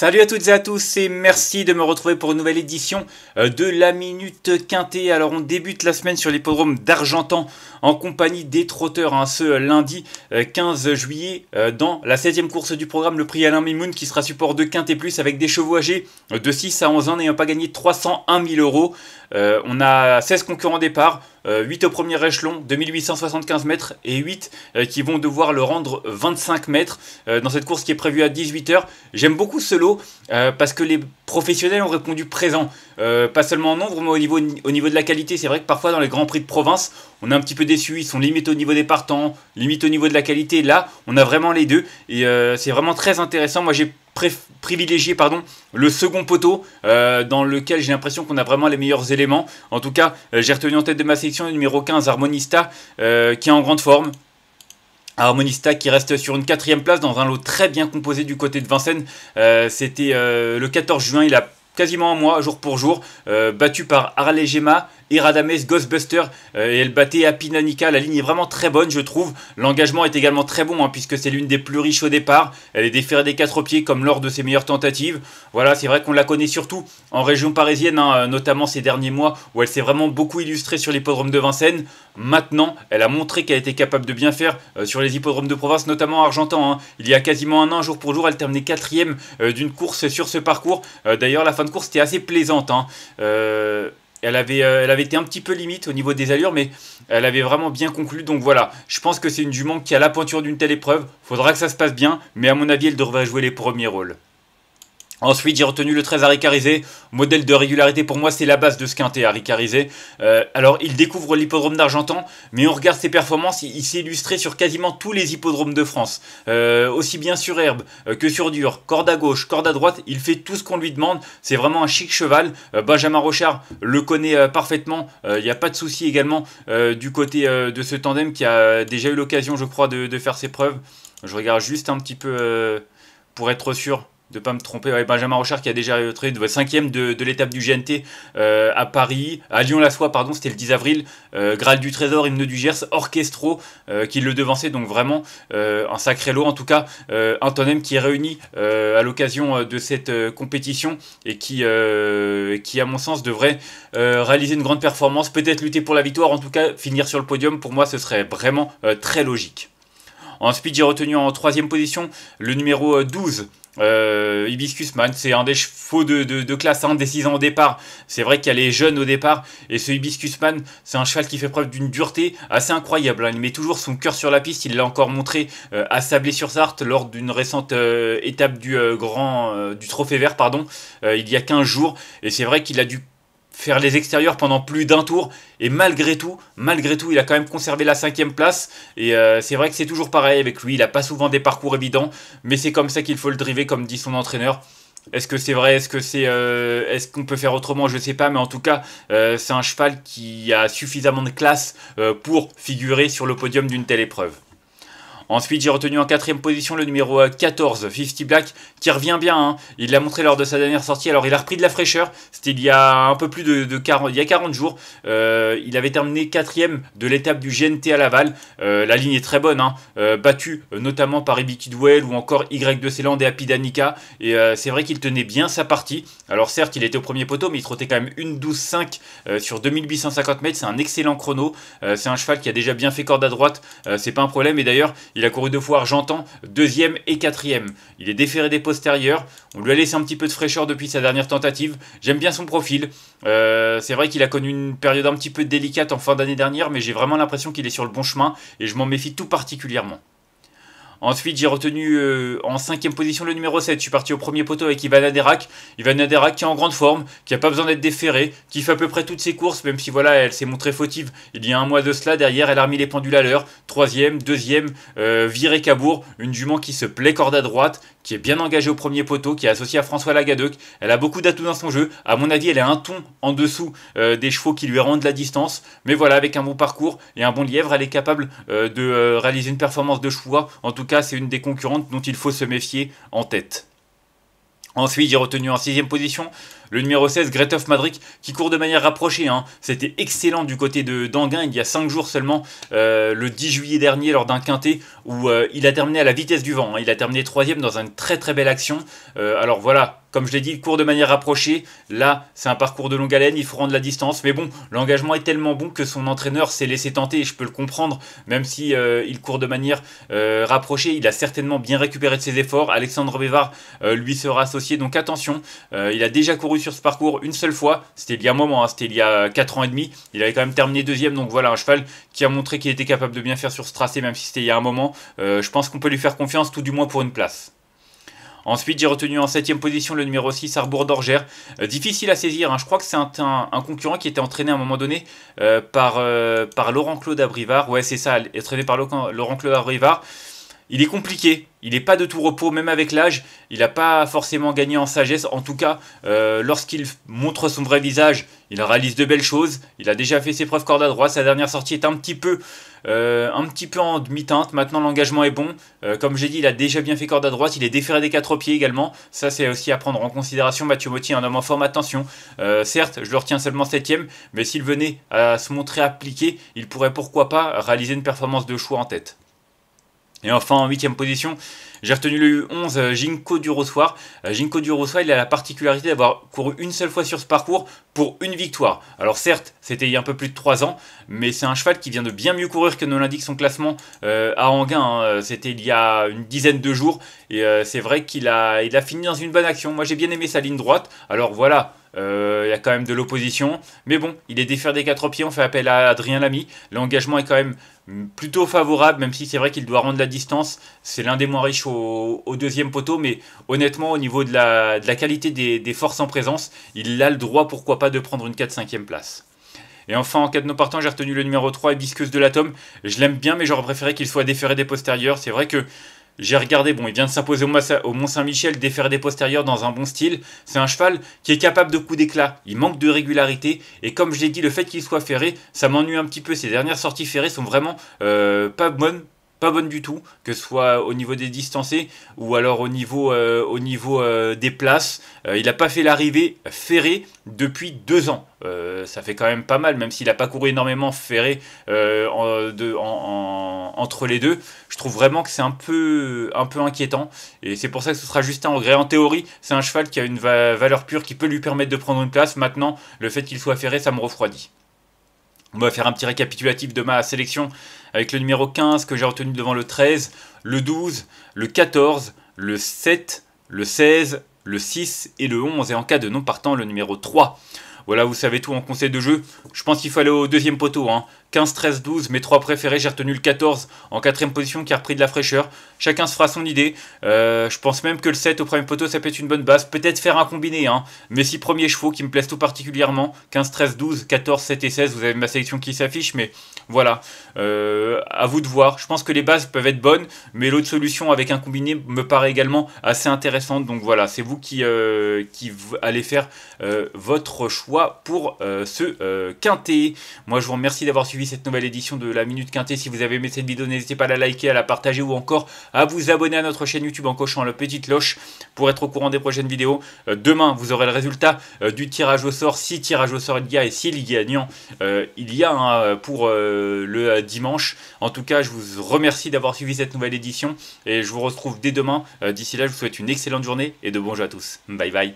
Salut à toutes et à tous et merci de me retrouver pour une nouvelle édition euh, de la Minute Quintée. Alors on débute la semaine sur l'hippodrome d'Argentan en compagnie des trotteurs hein, ce lundi 15 euh, juillet euh, dans la 16e course du programme, le prix Alain Mimoun qui sera support de Quintée, Plus avec des chevaux âgés de 6 à 11 ans n'ayant pas gagné 301 000 euros. on a 16 concurrents départ, 8 au premier échelon, 2875 mètres et 8 qui vont devoir le rendre 25 mètres dans cette course qui est prévue à 18h. J'aime beaucoup ce lot euh, parce que les professionnels ont répondu présent. Euh, pas seulement en nombre, mais au niveau, au niveau de la qualité. C'est vrai que parfois dans les grands prix de province, on est un petit peu déçu. Ils sont limite au niveau des partants, limite au niveau de la qualité. Là, on a vraiment les deux. Et euh, c'est vraiment très intéressant. Moi, j'ai privilégié pardon, le second poteau dans lequel j'ai l'impression qu'on a vraiment les meilleurs éléments. En tout cas, j'ai retenu en tête de ma section le numéro 15 Harmonista qui est en grande forme, Harmonista qui reste sur une quatrième place dans un lot très bien composé du côté de Vincennes. Euh, c'était euh, le 14 juin, il a quasiment un mois, jour pour jour, euh, battu par Arley Gema, Eradames, Ghostbuster euh, et elle battait à Pinanica La ligne est vraiment très bonne, je trouve. L'engagement est également très bon, hein, puisque c'est l'une des plus riches au départ. Elle est déférée des quatre pieds, comme lors de ses meilleures tentatives. Voilà, c'est vrai qu'on la connaît surtout en région parisienne, hein, notamment ces derniers mois, où elle s'est vraiment beaucoup illustrée sur l'hippodrome de Vincennes. Maintenant, elle a montré qu'elle était capable de bien faire euh, sur les hippodromes de province, notamment Argentan. Hein. Il y a quasiment un an, jour pour jour, elle terminait quatrième euh, d'une course sur ce parcours. D'ailleurs, la fin de course était assez plaisante. Euh euh, elle avait, été un petit peu limite au niveau des allures, mais elle avait vraiment bien conclu. Donc voilà, je pense que c'est une jument qui a la pointure d'une telle épreuve. Faudra que ça se passe bien, mais à mon avis, elle devrait jouer les premiers rôles. Ensuite, j'ai retenu le 13 à modèle de régularité pour moi, c'est la base de ce quintet à euh, alors, il découvre l'hippodrome d'Argentan, mais on regarde ses performances, il, s'est illustré sur quasiment tous les hippodromes de France. Euh, aussi bien sur herbe euh, que sur dur, corde à gauche, corde à droite, il fait tout ce qu'on lui demande, c'est vraiment un chic cheval. Benjamin Rochard le connaît parfaitement, il n'y a pas de souci également du côté de ce tandem qui a déjà eu l'occasion, je crois, de, faire ses preuves. Je regarde juste un petit peu pour être sûr de pas me tromper, Benjamin Rochard qui a déjà euh, retrouvé de, cinquième de, l'étape du GNT euh, à Paris, à Lyon-la-Soie, pardon, c'était le 10 avril, euh, Graal du Trésor, hymne du Gers, Orchestro euh, qui le devançait, donc vraiment un sacré lot, en tout cas un qui est réuni à l'occasion de cette compétition et qui, qui à mon sens devrait réaliser une grande performance, peut-être lutter pour la victoire, en tout cas finir sur le podium, pour moi ce serait vraiment très logique. Ensuite, j'ai retenu en troisième position le numéro 12 Ibiscus euh, Hibiscus Man, c'est un des chevaux de, classe 1 des au départ. C'est vrai qu'elle est jeune au départ. Et ce Hibiscus Man, c'est un cheval qui fait preuve d'une dureté assez incroyable. Hein. Il met toujours son cœur sur la piste. Il l'a encore montré euh, à Sablé-sur-Sarthe lors d'une récente euh, étape du, grand, du Trophée Vert pardon, il y a 15 jours. Et c'est vrai qu'il a dû faire les extérieurs pendant plus d'un tour. Et malgré tout, malgré tout, il a quand même conservé la cinquième place. Et euh, c'est vrai que c'est toujours pareil avec lui. Il n'a pas souvent des parcours évidents, mais c'est comme ça qu'il faut le driver, comme dit son entraîneur. Est-ce que c'est vrai Est-ce que c'est euh, Est-ce qu'on peut faire autrement Je ne sais pas, mais en tout cas, euh, c'est un cheval qui a suffisamment de classe pour figurer sur le podium d'une telle épreuve. Ensuite, j'ai retenu en quatrième position le numéro 14, euh, 50 Black, qui revient bien. Hein. Il l'a montré lors de sa dernière sortie. Alors, il a repris de la fraîcheur. C'était il y a un peu plus de, 40, il y 40 jours. Euh, il avait terminé quatrième de l'étape du GNT à Laval. Euh, la ligne est très bonne, hein. notamment par Ebi ou encore Y de Land et Apidanica, Et c'est vrai qu'il tenait bien sa partie. Alors, certes, il était au premier poteau, mais il trottait quand même une 12-5 sur 2850 mètres. C'est un excellent chrono. c'est un cheval qui a déjà bien fait corde à droite. c'est pas un problème. Et d'ailleurs, il a couru deux fois Argentan, deuxième et quatrième. Il est déféré des postérieurs. On lui a laissé un petit peu de fraîcheur depuis sa dernière tentative. J'aime bien son profil. Euh, c'est vrai qu'il a connu une période un petit peu délicate en fin d'année dernière, mais j'ai vraiment l'impression qu'il est sur le bon chemin et je m'en méfie tout particulièrement. Ensuite, j'ai retenu euh, en cinquième position le numéro 7. Je suis parti au premier poteau avec Ivan Aderak. Ivan Aderak qui est en grande forme, qui n'a pas besoin d'être déféré, qui fait à peu près toutes ses courses, même si voilà, elle s'est montrée fautive il y a un mois de cela. Derrière, elle a remis les pendules à l'heure. Troisième, deuxième, euh, Viré Cabourg, une jument qui se plaît corde à droite, qui est bien engagée au premier poteau, qui est associée à François Lagadec. Elle a beaucoup d'atouts dans son jeu. À mon avis, elle a un ton en dessous euh, des chevaux qui lui rendent la distance. Mais voilà, avec un bon parcours et un bon lièvre, elle est capable euh, de euh, réaliser une performance de choix. En tout cas, c'est une des concurrentes dont il faut se méfier en tête. Ensuite, j'ai retenu en sixième position le numéro 16, Gretoff Madrick, qui court de manière rapprochée. Hein. C'était excellent du côté de d'Anguin il y a 5 jours seulement, euh, le 10 juillet dernier, lors d'un quintet, où euh, il a terminé à la vitesse du vent. Hein. Il a terminé 3 dans une très très belle action. Euh, alors voilà, comme je l'ai dit, il court de manière rapprochée. Là, c'est un parcours de longue haleine, il faut rendre la distance. Mais bon, l'engagement est tellement bon que son entraîneur s'est laissé tenter, je peux le comprendre, même si il court de manière rapprochée. Il a certainement bien récupéré de ses efforts. Alexandre Bévard lui sera associé, donc attention. il a déjà couru sur ce parcours une seule fois. C'était il y a un moment, hein, c'était il y a 4 ans et demi. Il avait quand même terminé deuxième, donc voilà un cheval qui a montré qu'il était capable de bien faire sur ce tracé, même si c'était il y a un moment. Euh, je pense qu'on peut lui faire confiance, tout du moins pour une place. Ensuite, j'ai retenu en 7ème position le numéro 6, Arbour d'Orgère. Euh, difficile à saisir, hein. je crois que c'est un, concurrent qui était entraîné à un moment donné euh, par, par Laurent-Claude Abrivard. Ouais, c'est ça, entraîné par Laurent-Claude Abrivard il est compliqué. Il n'est pas de tout repos, même avec l'âge. Il n'a pas forcément gagné en sagesse. En tout cas, euh, lorsqu'il montre son vrai visage, il réalise de belles choses. Il a déjà fait ses preuves corde à droite. Sa dernière sortie est un petit peu, euh, un petit peu en demi-teinte. Maintenant, l'engagement est bon. Euh, comme j'ai dit, il a déjà bien fait corde à droite. Il est déféré des quatre pieds également. Ça, c'est aussi à prendre en considération. Mathieu Motti, un homme en forme, attention. certes, je le retiens seulement septième, mais s'il venait à se montrer appliqué, il pourrait pourquoi pas réaliser une performance de choix en tête. Et enfin, en huitième position, j'ai retenu le 11 euh, Jinko Durossoir. Euh, Jinko durosoir il a la particularité d'avoir couru une seule fois sur ce parcours pour une victoire. Alors certes, c'était il y a un peu plus de 3 ans, mais c'est un cheval qui vient de bien mieux courir que ne l'indique son classement euh, à Anguin. Hein. C'était il y a une dizaine de jours, et c'est vrai qu'il a, il a fini dans une bonne action. Moi, j'ai bien aimé sa ligne droite. Alors voilà, euh, il y a quand même de l'opposition. Mais bon, il est défaire des quatre pieds. On fait appel à Adrien Lamy. L'engagement est quand même plutôt favorable, même si c'est vrai qu'il doit rendre la distance. C'est l'un des moins riches au, deuxième poteau. Mais honnêtement, au niveau de la, qualité des, forces en présence, il a le droit, pourquoi pas, de prendre une 4-5e place. Et enfin, en cas de non partant, j'ai retenu le numéro 3, Hibiscus de l'Atome. Je l'aime bien, mais j'aurais préféré qu'il soit déféré des postérieurs. C'est vrai que j'ai regardé, bon, il vient de s'imposer au Mont-Saint-Michel, défaire des postérieurs dans un bon style. C'est un cheval qui est capable de coups d'éclat. Il manque de régularité. Et comme je l'ai dit, le fait qu'il soit ferré, ça m'ennuie un petit peu. Ses dernières sorties ferrées sont vraiment euh, pas bonnes pas bonne du tout, que ce soit au niveau des distancés ou alors au niveau, euh, au niveau euh, des places. Euh, il n'a pas fait l'arrivée ferrée depuis deux ans. ça fait quand même pas mal, même s'il n'a pas couru énormément ferré entre les deux. Je trouve vraiment que c'est un peu, un peu inquiétant. Et c'est pour ça que ce sera juste un regret. En théorie, c'est un cheval qui a une valeur pure qui peut lui permettre de prendre une place. Maintenant, le fait qu'il soit ferré, ça me refroidit. On va faire un petit récapitulatif de ma sélection avec le numéro 15 que j'ai retenu devant le 13, le 12, le 14, le 7, le 16, le 6 et le 11 et en cas de non partant le numéro 3. Voilà, vous savez tout en conseil de jeu. Je pense qu'il faut aller au deuxième poteau. Hein. 15, 13, 12, mes trois préférés, j'ai retenu le 14 en quatrième position qui a repris de la fraîcheur. Chacun se fera son idée. Euh, je pense même que le 7 au premier poteau, ça peut être une bonne base. Peut-être faire un combiné, hein. Mes 6 premiers chevaux qui me plaisent tout particulièrement, 15, 13, 12, 14, 7 et 16, vous avez ma sélection qui s'affiche, mais voilà. Euh, à vous de voir. Je pense que les bases peuvent être bonnes, mais l'autre solution avec un combiné me paraît également assez intéressante. Donc voilà, c'est vous qui, euh, qui allez faire euh, votre choix pour ce quinté. Moi, je vous remercie d'avoir suivi cette nouvelle édition de la Minute Quintée. Si vous avez aimé cette vidéo, n'hésitez pas à la liker, à la partager ou encore à vous abonner à notre chaîne YouTube en cochant la petite cloche pour être au courant des prochaines vidéos. Euh, demain, vous aurez le résultat euh, du tirage au sort. Si tirage au sort il y a et si il gagnant euh, il y a hein, pour le dimanche. En tout cas, je vous remercie d'avoir suivi cette nouvelle édition et je vous retrouve dès demain. D'ici là, je vous souhaite une excellente journée et de bons jeux à tous. Bye bye.